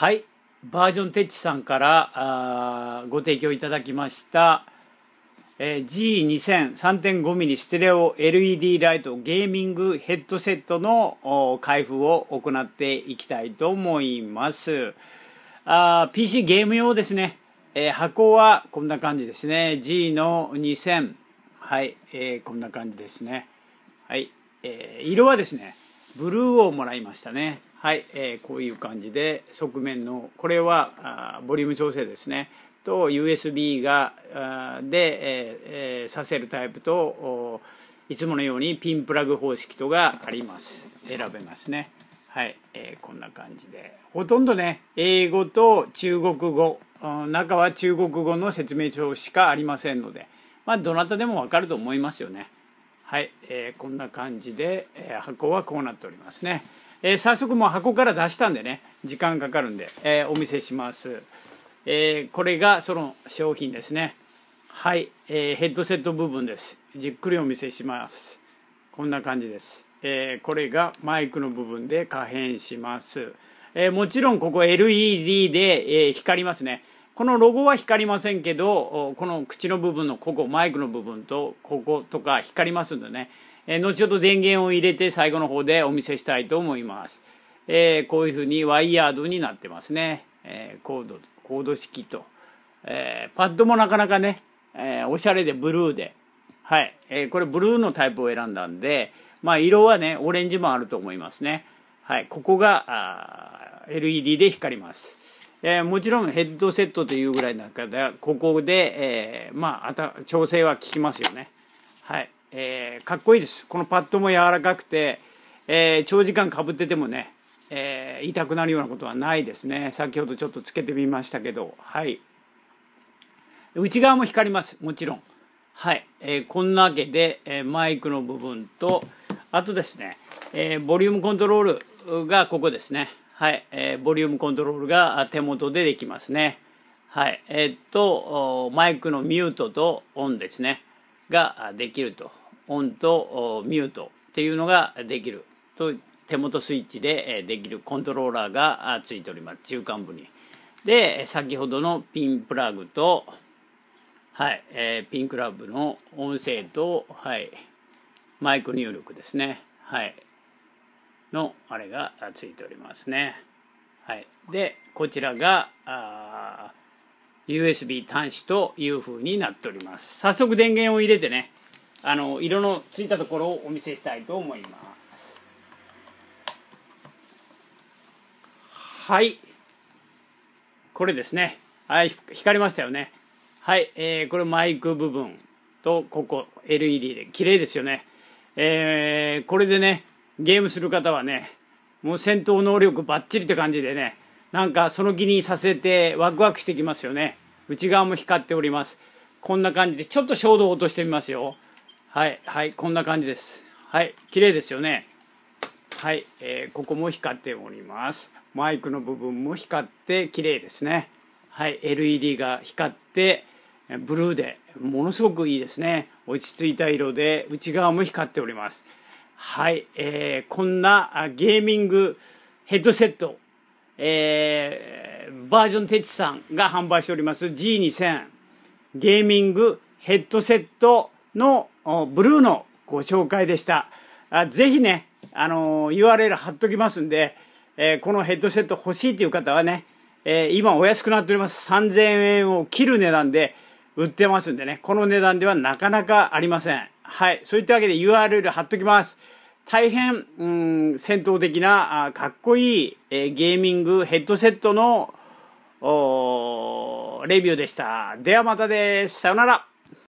はいバージョンテッチさんからあご提供いただきました、えー、G20003.5mm ステレオ LED ライトゲーミングヘッドセットの開封を行っていきたいと思いますあ PC ゲーム用ですね、えー、箱はこんな感じですね G の2000はい、えー、こんな感じですねはい、えー、色はですねブルーをもらいましたねはい、えー、こういう感じで側面のこれはあボリューム調整ですねと USB がで、えー、させるタイプといつものようにピンプラグ方式とがあります選べますねはい、えー、こんな感じでほとんどね英語と中国語中は中国語の説明書しかありませんのでまあどなたでもわかると思いますよねはい、えー、こんな感じで、えー、箱はこうなっておりますね、えー、早速もう箱から出したんでね時間かかるんで、えお見せします、えこれがその商品ですねはい、えヘッドセット部分ですじっくりお見せしますこんな感じです、えこれがマイクの部分で可変します、えもちろんここ LED で、え光りますねこのロゴは光りませんけどこの口の部分のここマイクの部分とこことか光りますんでね、えー、後ほど電源を入れて最後の方でお見せしたいと思います、えー、こういうふうにワイヤードになってますね、えー、コードコード式と、えパッドもなかなかね、えおしゃれでブルーではい、えこれブルーのタイプを選んだんでまあ色はねオレンジもあると思いますねはいここが LED で光りますえー、もちろんヘッドセットというぐらいだからここで、えー、まあた調整は効きますよねはい、えー、かっこいいですこのパッドも柔らかくて、え長時間かぶっててもね、え痛くなるようなことはないですね先ほどちょっとつけてみましたけどはい内側も光りますもちろんはい、えー、こんなわけで、えマイクの部分とあとですね、えボリュームコントロールがここですねはい、えー、ボリュームコントロールが手元でできますね。はい、えー、っと、マイクのミュートとオンですね、ができると。オンとミュートっていうのができる。と、手元スイッチでできるコントローラーがついております。中間部に。で、先ほどのピンプラグと、はい、えー、ピンクラブの音声と、はい、マイク入力ですね。はい、のあれがついておりますね。はい、でこちらがあ USB 端子というふうになっております早速電源を入れてねあの色のついたところをお見せしたいと思いますはいこれですねはい光りましたよねはい、えー、これマイク部分とここ LED で綺麗ですよねえー、これでねゲームする方はね、もう戦闘能力バッチリって感じでね、なんかその気にさせてワクワクしてきますよね。内側も光っております。こんな感じで、ちょっと衝動を落としてみますよ。はい、はい、こんな感じです。はい、綺麗ですよね。はい、えー、ここも光っております。マイクの部分も光って綺麗ですね。はい、LED が光って、ブルーで、ものすごくいいですね。落ち着いた色で、内側も光っております。はい、えー、こんなゲーミングヘッドセット、えー、バージョンテチさんが販売しております G2000 ゲーミングヘッドセットのブルーのご紹介でした。あぜひね、あのー、URL 貼っときますんで、えー、このヘッドセット欲しいという方はね、えー、今お安くなっております。3000円を切る値段で売ってますんでね、この値段ではなかなかありません。はい。そういったわけで URL 貼っときます。大変、うん、戦闘的な、あかっこいい、えー、ゲーミングヘッドセットの、レビューでした。ではまたです。さよなら。